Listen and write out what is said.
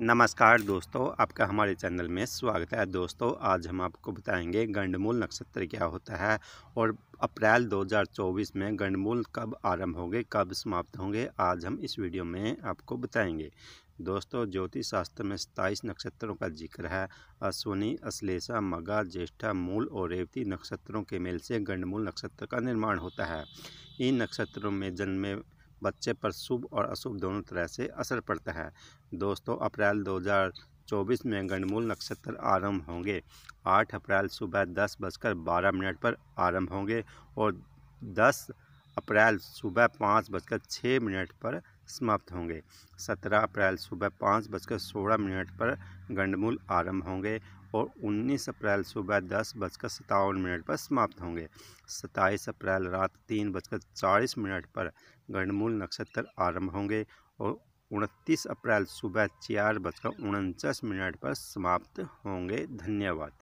नमस्कार दोस्तों आपका हमारे चैनल में स्वागत है दोस्तों आज हम आपको बताएंगे गंडमूल नक्षत्र क्या होता है और अप्रैल 2024 में गंडमूल कब आरंभ होंगे कब समाप्त होंगे आज हम इस वीडियो में आपको बताएंगे दोस्तों ज्योतिष शास्त्र में सताईस नक्षत्रों का जिक्र है अश्विनी अश्लेषा मगा ज्येष्ठा मूल और रेवती नक्षत्रों के मेल से गंडमूल नक्षत्र का निर्माण होता है इन नक्षत्रों में जन्मे बच्चे पर शुभ और अशुभ दोनों तरह से असर पड़ता है दोस्तों अप्रैल 2024 में गणमूल नक्षत्र आरंभ होंगे 8 अप्रैल सुबह दस बजकर बारह मिनट पर आरंभ होंगे और 10 अप्रैल सुबह पाँच बजकर छः मिनट पर समाप्त होंगे 17 अप्रैल सुबह पाँच बजकर सोलह मिनट पर गंडमूल आरंभ होंगे और 19 अप्रैल सुबह दस बजकर सतावन मिनट पर समाप्त होंगे 27 अप्रैल रात तीन बजकर चालीस मिनट पर गंडमूल नक्षत्र आरंभ होंगे और उनतीस अप्रैल सुबह चार बजकर उनचास मिनट पर समाप्त होंगे धन्यवाद